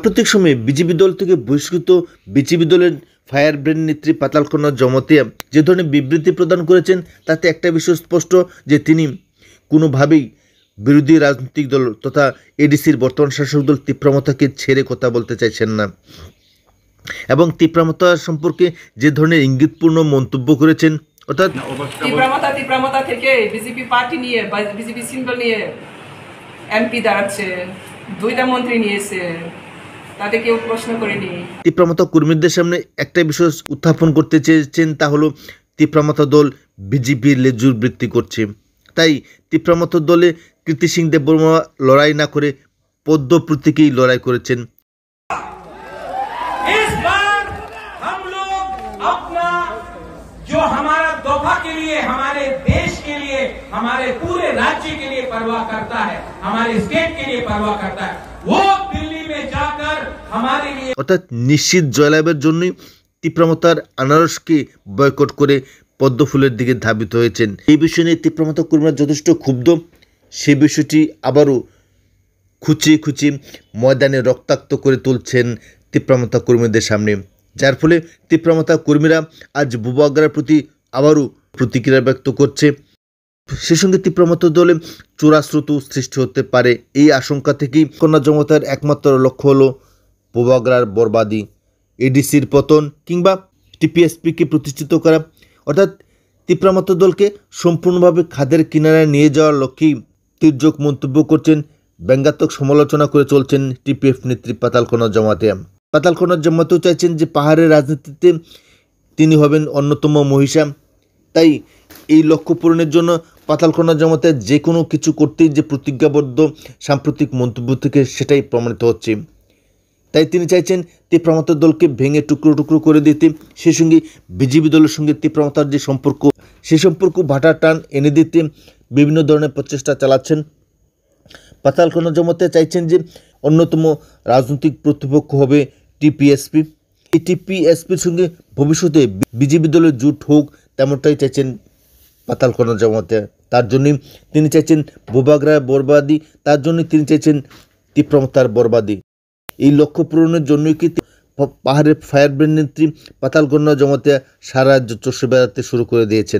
সাম্প্রতিক সময়ে বিজেপি দল থেকে বহিষ্কৃত বিজেপি দলের ফায়ার ব্রেন নেত্রী কন্যা জমতিয়া যে ধরনের বিবৃতি প্রদান করেছেন তাতে একটা বিষয় স্পষ্ট যে তিনি কোনোভাবেই বিরোধী রাজনৈতিক দল তথা এডিসির বর্তমান শাসক দল তীব্রমতাকে ছেড়ে কথা বলতে চাইছেন না এবং তীব্রমতা সম্পর্কে যে ধরনের ইঙ্গিতপূর্ণ মন্তব্য করেছেন অর্থাৎ তীব্রমতা তীব্রমতা থেকে বিজেপি পার্টি নিয়ে বিজেপি সিম্বল নিয়ে এমপি দাঁড়াচ্ছে দুইটা মন্ত্রী নিয়েছে তাতে কেউ প্রশ্ন করেনি তীব্রমত কর্মীদের সামনে একটা বিষয় উত্থাপন করতে চেয়েছেন তা হলো তীব্রমত দল বিজেপির লেজুর বৃত্তি করছে তাই তীব্রমত দলে কীর্তি সিং দেববর্মা লড়াই না করে পদ্ম প্রতীকেই লড়াই করেছেন हमारे पूरे राज्य के लिए परवाह करता है हमारे स्टेट के लिए परवाह करता है वो অর্থাৎ নিশ্চিত জয়লাভের জন্যই তীব্রমতার আনারসকে বয়কট করে পদ্মফুলের দিকে ধাবিত হয়েছেন এই বিষয় নিয়ে তীব্রমতা কর্মীরা যথেষ্ট ক্ষুব্ধ সেই বিষয়টি আবারও খুচিয়ে খুঁচিয়ে ময়দানে রক্তাক্ত করে তুলছেন তীব্রমতা কর্মীদের সামনে যার ফলে তীব্রমতা কর্মীরা আজ বুবাগ্রার প্রতি আবারও প্রতিক্রিয়া ব্যক্ত করছে সে সঙ্গে তীব্রমত দলে চোরাশ্রুত সৃষ্টি হতে পারে এই আশঙ্কা থেকেই কন্যা জমতার একমাত্র লক্ষ্য হলো পোবাগড়ার বরবাদি এডিসির পতন কিংবা টিপিএসপিকে প্রতিষ্ঠিত করা অর্থাৎ তিপ্রামাত্র দলকে সম্পূর্ণভাবে খাদের কিনারায় নিয়ে যাওয়ার লক্ষ্যেই তির্যক মন্তব্য করছেন ব্যঙ্গাত্মক সমালোচনা করে চলছেন টিপিএফ নেত্রী পাতালকোনা জমাতে পাতালকোনা জমাতেও চাইছেন যে পাহাড়ের রাজনীতিতে তিনি হবেন অন্যতম মহিষা তাই এই লক্ষ্য পূরণের জন্য পাতালকোনা জমাতে যে কোনো কিছু করতেই যে প্রতিজ্ঞাবদ্ধ সাম্প্রতিক মন্তব্য থেকে সেটাই প্রমাণিত হচ্ছে তাই তিনি চাইছেন তীব্রমতার দলকে ভেঙে টুকরো টুকরো করে দিতে সেই সঙ্গে বিজেপি দলের সঙ্গে তীব্রমতার যে সম্পর্ক সেই সম্পর্ক ভাটার টান এনে দিতে বিভিন্ন ধরনের প্রচেষ্টা চালাচ্ছেন পাতালকোনা জমাতে চাইছেন যে অন্যতম রাজনৈতিক প্রতিপক্ষ হবে টিপিএসপি এই টিপিএসপির সঙ্গে ভবিষ্যতে বিজেপি দলের জুট হোক তেমনটাই চাইছেন পাতালকোনা জমাতে তার জন্যই তিনি চাইছেন বোবাগরা বরবাদি তার জন্য তিনি চাইছেন তীব্রমতার বরবাদি এই লক্ষ্য পূরণের জন্যই কি পাহাড়ের ফায়ার ব্রেন নেত্রী পাতালকন্যা জমাতে সারা চষে বেড়াতে শুরু করে দিয়েছেন